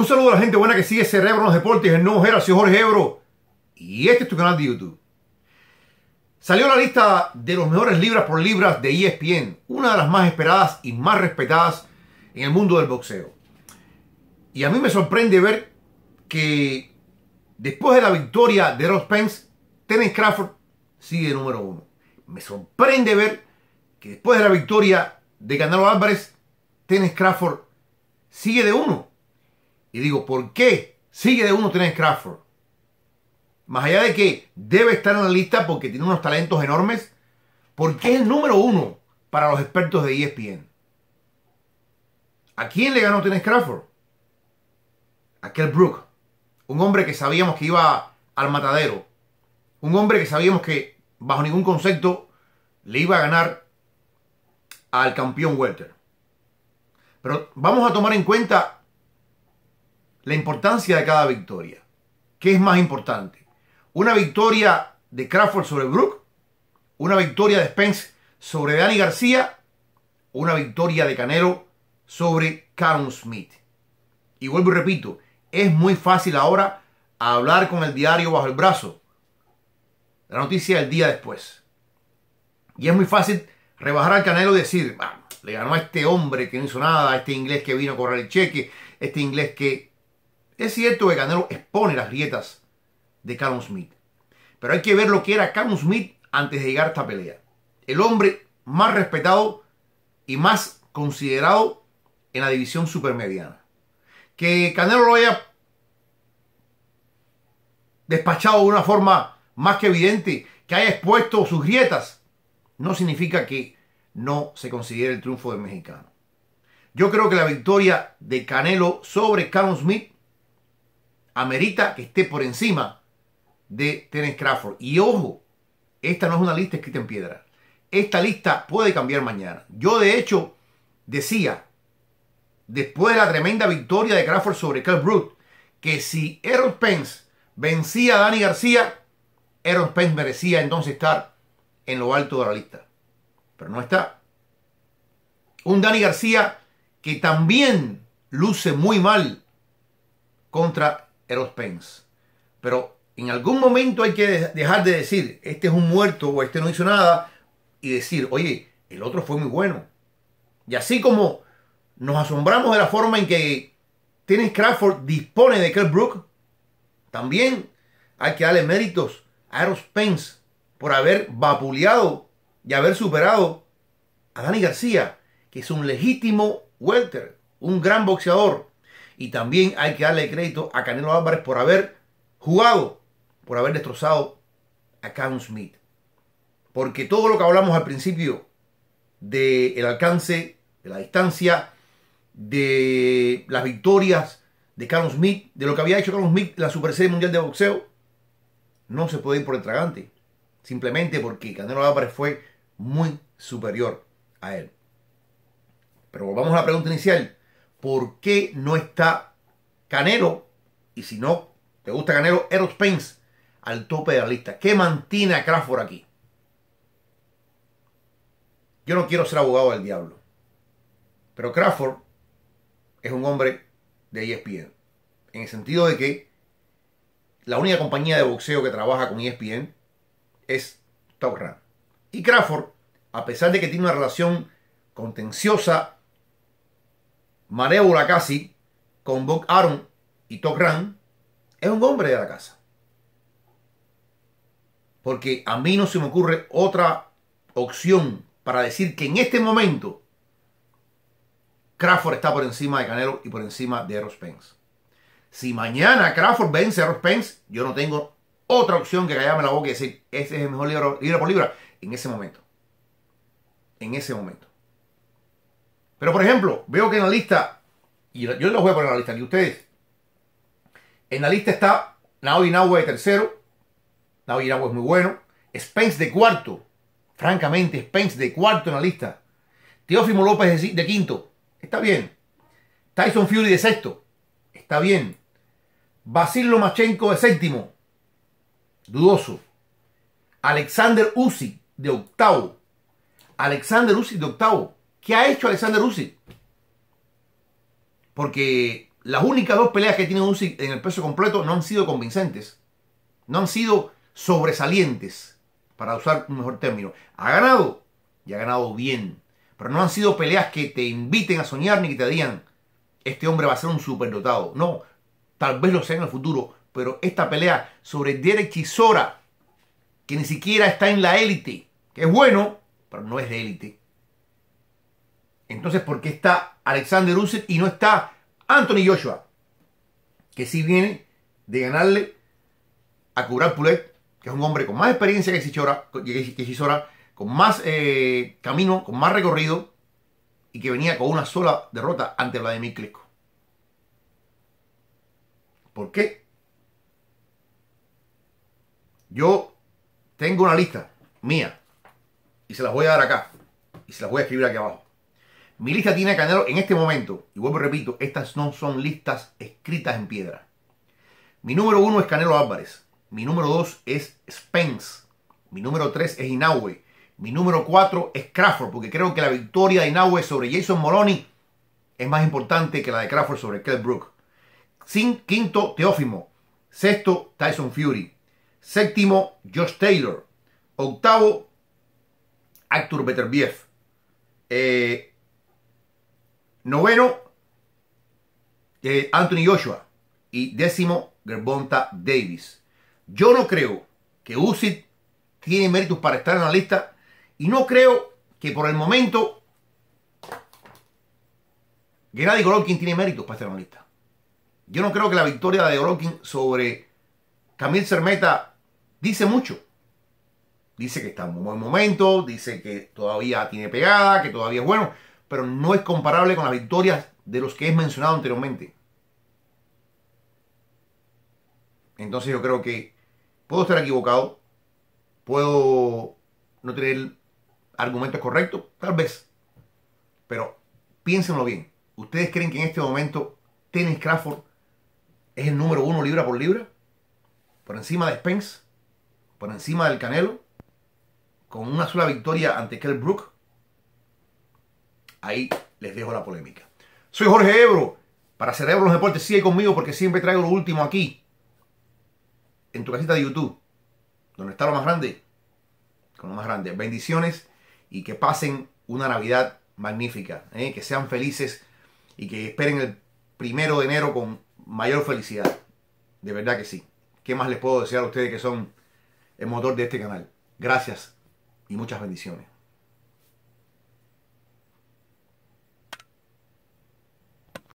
Un saludo a la gente buena que sigue Cerebro en los Deportes, el nuevo geracio soy Jorge Ebro. Y este es tu canal de YouTube. Salió la lista de los mejores libras por libras de ESPN, una de las más esperadas y más respetadas en el mundo del boxeo. Y a mí me sorprende ver que después de la victoria de Ross Pence, Terence Crawford sigue de número uno. Me sorprende ver que después de la victoria de Canelo Álvarez, Terence Crawford sigue de uno. Y digo, ¿por qué sigue de uno Terence Crawford? Más allá de que debe estar en la lista porque tiene unos talentos enormes, ¿por qué es el número uno para los expertos de ESPN. ¿A quién le ganó Terence Crawford? A Kell Brook, un hombre que sabíamos que iba al matadero, un hombre que sabíamos que bajo ningún concepto le iba a ganar al campeón Welter. Pero vamos a tomar en cuenta la importancia de cada victoria. ¿Qué es más importante? ¿Una victoria de Crawford sobre Brook? ¿Una victoria de Spence sobre Dani García? una victoria de Canelo sobre Carl Smith? Y vuelvo y repito, es muy fácil ahora hablar con el diario bajo el brazo. La noticia del día después. Y es muy fácil rebajar al Canelo y decir, le ganó a este hombre que no hizo nada, a este inglés que vino a correr el cheque, este inglés que es cierto que Canelo expone las grietas de Carlos Smith, pero hay que ver lo que era Carlos Smith antes de llegar a esta pelea. El hombre más respetado y más considerado en la división supermediana. Que Canelo lo haya despachado de una forma más que evidente, que haya expuesto sus grietas, no significa que no se considere el triunfo del mexicano. Yo creo que la victoria de Canelo sobre Carlos Smith amerita que esté por encima de Terence Crawford. Y ojo, esta no es una lista escrita en piedra. Esta lista puede cambiar mañana. Yo de hecho decía, después de la tremenda victoria de Crawford sobre Kell Brook, que si Errol Spence vencía a Dani García, Errol Spence merecía entonces estar en lo alto de la lista. Pero no está. Un Dani García que también luce muy mal contra Eros Pence. Pero en algún momento hay que dejar de decir, este es un muerto o este no hizo nada, y decir, oye, el otro fue muy bueno. Y así como nos asombramos de la forma en que Tennis Crawford dispone de Kirk Brook, también hay que darle méritos a Eros Pence por haber vapuleado y haber superado a Dani García, que es un legítimo welter, un gran boxeador, y también hay que darle crédito a Canelo Álvarez por haber jugado, por haber destrozado a Carlos Smith. Porque todo lo que hablamos al principio del alcance, de la distancia, de las victorias de Carlos Smith, de lo que había hecho Carlos Smith en la Super Serie Mundial de Boxeo, no se puede ir por el tragante. Simplemente porque Canelo Álvarez fue muy superior a él. Pero volvamos a la pregunta inicial por qué no está Canelo, y si no te gusta Canelo, Eros Spence al tope de la lista. ¿Qué mantiene a Crawford aquí? Yo no quiero ser abogado del diablo, pero Crawford es un hombre de ESPN, en el sentido de que la única compañía de boxeo que trabaja con ESPN es Top Rank. Y Crawford, a pesar de que tiene una relación contenciosa Maneo casi, con Bob Aaron y Tokran es un hombre de la casa. Porque a mí no se me ocurre otra opción para decir que en este momento Crawford está por encima de Canelo y por encima de Errol Spence. Si mañana Crawford vence a Errol yo no tengo otra opción que callarme la boca y decir, este es el mejor libro, libro por libra en ese momento. En ese momento. Pero por ejemplo, veo que en la lista, y yo les voy a poner en la lista, aquí ustedes, en la lista está Nao Inahue de tercero, Nao es muy bueno, Spence de cuarto, francamente, Spence de cuarto en la lista, Teófimo López de, quinto, está bien, Tyson Fury de sexto, está bien, Basil Lomachenko de séptimo, dudoso, Alexander Uzi de octavo, Alexander Uzi de octavo, ¿Qué ha hecho Alexander Usyk. Porque las únicas dos peleas que tiene Usyk en el peso completo no han sido convincentes. No han sido sobresalientes, para usar un mejor término. Ha ganado y ha ganado bien. Pero no han sido peleas que te inviten a soñar ni que te digan, este hombre va a ser un superdotado. No, tal vez lo sea en el futuro, pero esta pelea sobre Derek Chisora, que ni siquiera está en la élite, que es bueno, pero no es de élite, entonces, ¿por qué está Alexander Usset y no está Anthony Joshua? Que sí viene de ganarle a Kubrat Pulet, que es un hombre con más experiencia que Chisora, con más eh, camino, con más recorrido, y que venía con una sola derrota ante Vladimir Klitschko. ¿Por qué? Yo tengo una lista mía y se las voy a dar acá y se las voy a escribir aquí abajo. Mi lista tiene a Canelo en este momento, y vuelvo y repito, estas no son listas escritas en piedra. Mi número uno es Canelo Álvarez. Mi número dos es Spence. Mi número tres es Inaue. Mi número cuatro es Crawford, porque creo que la victoria de Inaue sobre Jason Moroni es más importante que la de Crawford sobre Kell Brook. Sin, quinto, Teófimo. Sexto, Tyson Fury. Séptimo, Josh Taylor. Octavo, Artur Beterbiev. Eh, Noveno, eh, Anthony Joshua. Y décimo, Gerbonta Davis. Yo no creo que Usyk tiene méritos para estar en la lista. Y no creo que por el momento Gennady Golovkin tiene méritos para estar en la lista. Yo no creo que la victoria de Golovkin sobre Camille Cermeta dice mucho. Dice que está en un buen momento, dice que todavía tiene pegada, que todavía es bueno pero no es comparable con las victorias de los que he mencionado anteriormente. Entonces yo creo que puedo estar equivocado, puedo no tener argumentos correctos, tal vez, pero piénsenlo bien. ¿Ustedes creen que en este momento Tennis Crawford es el número uno libra por libra? Por encima de Spence, por encima del Canelo, con una sola victoria ante Kell Brook, Ahí les dejo la polémica. Soy Jorge Ebro. Para Cerebro los Deportes, sigue conmigo porque siempre traigo lo último aquí. En tu casita de YouTube. Donde está lo más grande. Con lo más grande. Bendiciones y que pasen una Navidad magnífica. ¿eh? Que sean felices y que esperen el primero de enero con mayor felicidad. De verdad que sí. ¿Qué más les puedo desear a ustedes que son el motor de este canal? Gracias y muchas bendiciones.